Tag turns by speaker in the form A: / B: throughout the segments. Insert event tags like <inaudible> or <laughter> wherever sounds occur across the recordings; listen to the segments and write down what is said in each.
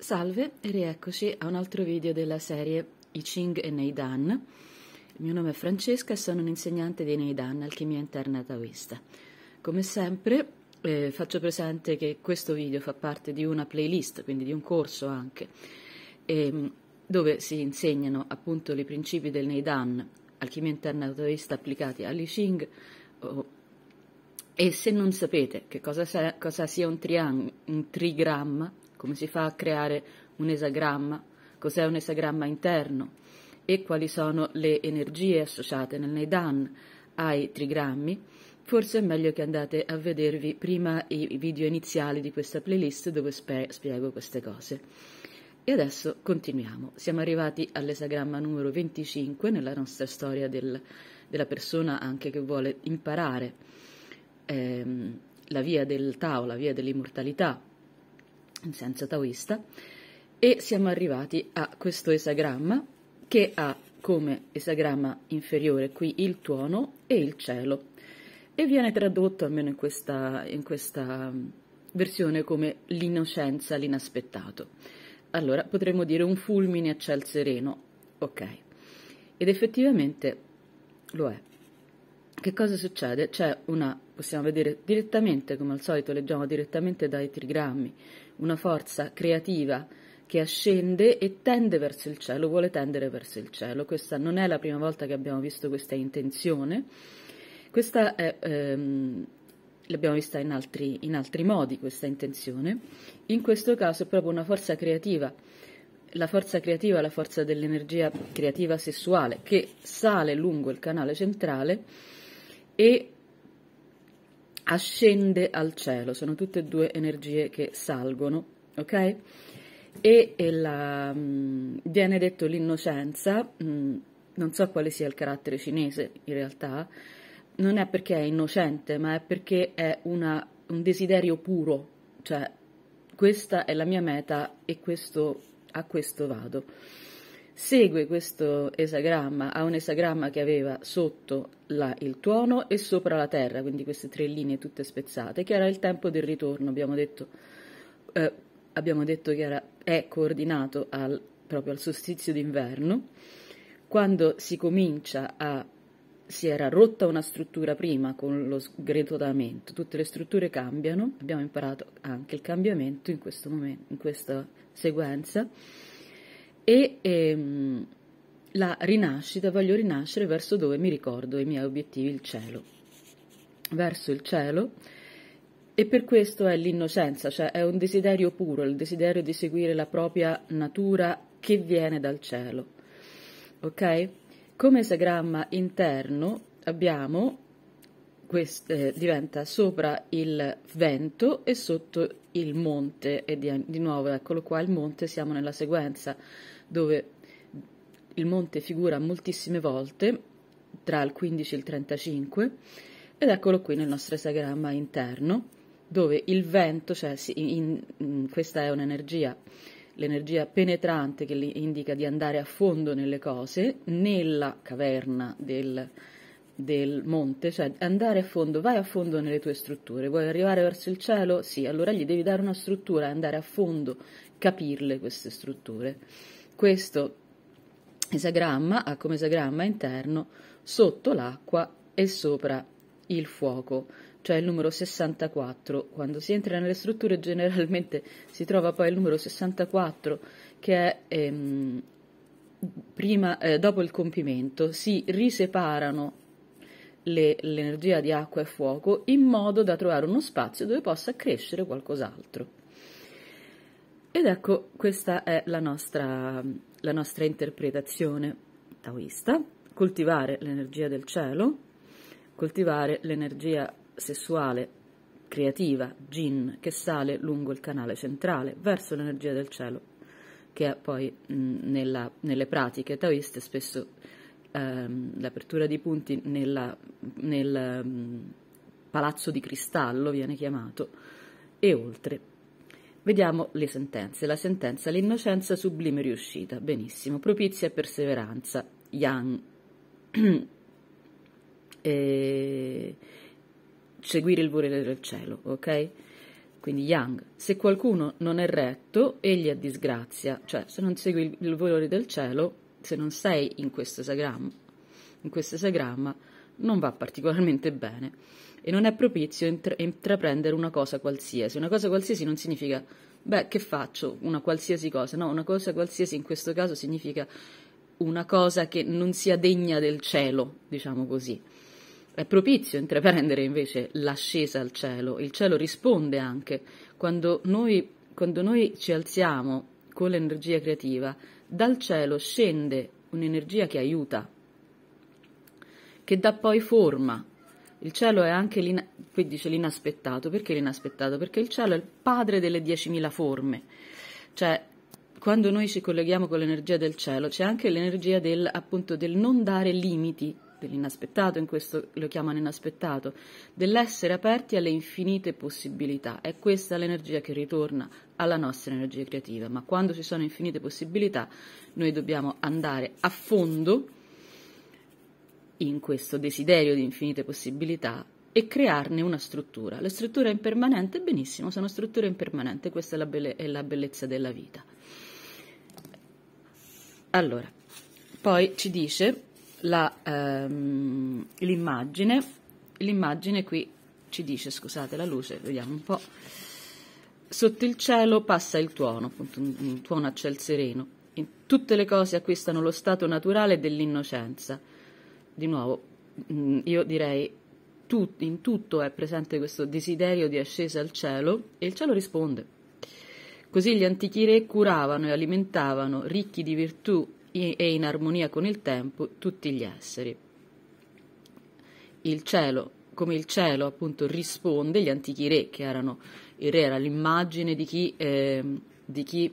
A: Salve e rieccoci a un altro video della serie I Ching e Neidan. Il mio nome è Francesca e sono un'insegnante di Neidan, alchimia interna taoista. Come sempre eh, faccio presente che questo video fa parte di una playlist, quindi di un corso anche, ehm, dove si insegnano appunto i principi del Neidan, alchimia interna taoista applicati all'I Ching o e se non sapete che cosa, sa cosa sia un, un, trigramma, come si fa a creare un esagramma, cos'è un esagramma interno e quali sono le energie associate nel Neidan ai trigrammi, forse è meglio che andate a vedervi prima i video iniziali di questa playlist dove spiego queste cose. E adesso continuiamo. Siamo arrivati all'esagramma numero 25 nella nostra storia del, della persona anche che vuole imparare ehm, la via del Tao, la via dell'immortalità, in senso taoista, e siamo arrivati a questo esagramma che ha come esagramma inferiore qui il tuono e il cielo e viene tradotto almeno in questa, in questa mm, versione come l'innocenza, l'inaspettato. Allora potremmo dire un fulmine a ciel sereno, ok, ed effettivamente lo è che cosa succede? C'è una, possiamo vedere direttamente, come al solito leggiamo direttamente dai trigrammi, una forza creativa che ascende e tende verso il cielo, vuole tendere verso il cielo. Questa non è la prima volta che abbiamo visto questa intenzione, questa è, ehm, l'abbiamo vista in altri, in altri modi, questa intenzione. In questo caso è proprio una forza creativa la forza creativa, la forza dell'energia creativa sessuale che sale lungo il canale centrale e ascende al cielo, sono tutte e due energie che salgono, ok? E, e la, mh, mm, viene detto l'innocenza, mm, non so quale sia il carattere cinese in realtà, non è perché è innocente, ma è perché è una, un desiderio puro, cioè questa è la mia meta e questo, a questo vado segue questo esagramma a un esagramma che aveva sotto la, il tuono e sopra la terra, quindi queste tre linee tutte spezzate, che era il tempo del ritorno, abbiamo detto, eh, abbiamo detto che era, è coordinato al, proprio al solstizio d'inverno, quando si comincia a si era rotta una struttura prima con lo sgretolamento, tutte le strutture cambiano, abbiamo imparato anche il cambiamento in questo momento, in questa sequenza e ehm, la rinascita, voglio rinascere verso dove mi ricordo i miei obiettivi, il cielo, verso il cielo e per questo è l'innocenza, cioè è un desiderio puro, il desiderio di seguire la propria natura che viene dal cielo. Ok? Come esagramma interno abbiamo quest, eh, diventa sopra il vento e sotto il monte e di, di, nuovo eccolo qua il monte siamo nella sequenza dove il monte figura moltissime volte tra il 15 e il 35 ed eccolo qui nel nostro esagramma interno dove il vento, cioè in, in, mm, questa è un'energia, l'energia penetrante che indica di andare a fondo nelle cose, nella caverna del, del monte, cioè andare a fondo, vai a fondo nelle tue strutture, vuoi arrivare verso il cielo? Sì, allora gli devi dare una struttura, andare a fondo, capirle queste strutture. Questo esagramma ha come esagramma interno sotto l'acqua e sopra il fuoco, cioè il numero 64. Quando si entra nelle strutture generalmente si trova poi il numero 64 che è ehm, prima, eh, dopo il compimento, si riseparano le, l'energia di acqua e fuoco in modo da trovare uno spazio dove possa crescere qualcos'altro. Ed ecco, questa è la nostra, la nostra interpretazione taoista, coltivare l'energia del cielo, coltivare l'energia sessuale creativa, Jin, che sale lungo il canale centrale verso l'energia del cielo, che è poi mh, nella, nelle pratiche taoiste spesso ehm, l'apertura dei punti nella, nel um, palazzo di cristallo, viene chiamato, e oltre. Vediamo le sentenze. La sentenza, l'innocenza sublime riuscita, benissimo, propizia e perseveranza, Yang. <clears throat> e... Seguire il volere del cielo, ok? quindi Yang, se qualcuno non è retto, egli ha disgrazia, cioè se non segui il, volere del cielo, se non sei in questo esagramma, in questo esagramma non va particolarmente bene e non è propizio intra- intraprendere una cosa qualsiasi. Una cosa qualsiasi non significa, beh, che faccio? Una qualsiasi cosa. No, una cosa qualsiasi in questo caso significa una cosa che non sia degna del cielo, diciamo così. È propizio intraprendere invece l'ascesa al cielo. Il cielo risponde anche. Quando noi, quando noi ci alziamo con l'energia creativa, dal cielo scende un'energia che aiuta, che dà poi forma. Il cielo è anche l'ina- qui dice l'inaspettato, perché l'inaspettato? Perché il cielo è il padre delle 10.000 forme. Cioè, quando noi ci colleghiamo con l'energia del cielo, c'è anche l'energia del, appunto, del non dare limiti dell'inaspettato, in questo lo chiamano inaspettato, dell'essere aperti alle infinite possibilità. È questa l'energia che ritorna alla nostra energia creativa, ma quando ci sono infinite possibilità noi dobbiamo andare a fondo in questo desiderio di infinite possibilità e crearne una struttura. La struttura è impermanente, benissimo, sono strutture impermanenti, questa è la, belle, è la bellezza della vita. Allora, poi ci dice la, ehm, l'immagine, l'immagine qui ci dice, scusate la luce, vediamo un po', sotto il cielo passa il tuono, appunto un, un tuono a ciel sereno, In, tutte le cose acquistano lo stato naturale dell'innocenza, di nuovo mh, mm, io direi in tutto è presente questo desiderio di ascesa al cielo e il cielo risponde. Così gli antichi re curavano e alimentavano, ricchi di virtù e in armonia con il tempo tutti gli esseri. Il cielo, come il cielo appunto risponde, gli antichi re, che erano il re, era l'immagine di chi, eh, di chi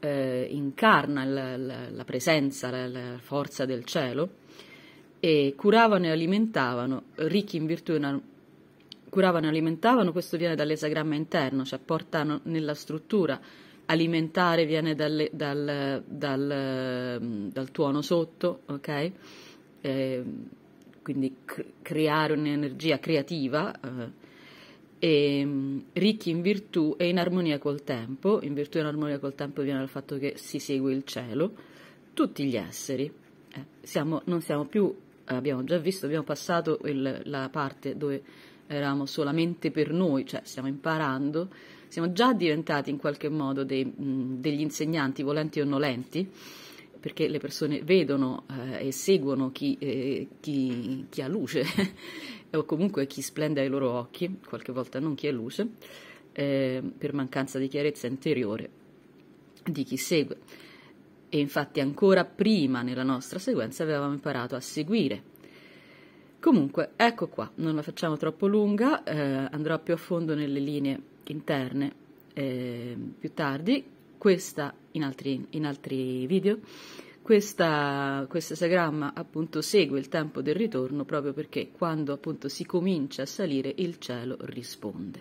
A: eh, incarna la, la, la presenza, la, la, forza del cielo, e curavano e alimentavano, ricchi in virtù di curavano e alimentavano, questo viene dall'esagramma interno, cioè portano nella struttura alimentare viene dalle, dal, dal, dal, tuono sotto, ok? Eh, quindi creare un'energia creativa eh, e, ricchi in virtù e in armonia col tempo, in virtù e in armonia col tempo viene dal fatto che si segue il cielo, tutti gli esseri, eh, siamo, non siamo più, abbiamo già visto, abbiamo passato il, la parte dove eravamo solamente per noi, cioè stiamo imparando, siamo già diventati in qualche modo dei, mh, degli insegnanti, volenti o nolenti, perché le persone vedono eh, e seguono chi, eh, chi, chi ha luce, <laughs> o comunque chi splende ai loro occhi, qualche volta non chi è luce, eh, per mancanza di chiarezza interiore di chi segue. E infatti ancora prima nella nostra sequenza avevamo imparato a seguire Comunque, ecco qua, non la facciamo troppo lunga, eh, andrò più a fondo nelle linee interne eh, più tardi, questa in altri, in altri video. Questa, questo esagramma appunto segue il tempo del ritorno proprio perché quando appunto si comincia a salire il cielo risponde.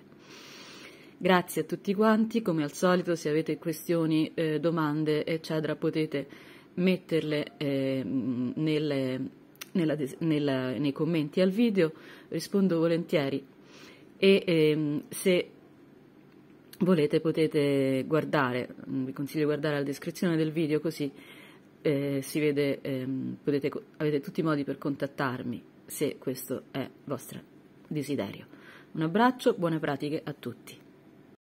A: Grazie a tutti quanti, come al solito se avete questioni, eh, domande eccetera potete metterle eh, nelle, nella, nella, nei commenti al video, rispondo volentieri e ehm, se volete potete guardare, mm, vi consiglio di guardare la descrizione del video così eh, si vede, ehm, potete, avete tutti i modi per contattarmi se questo è vostro desiderio. Un abbraccio, buone pratiche a tutti.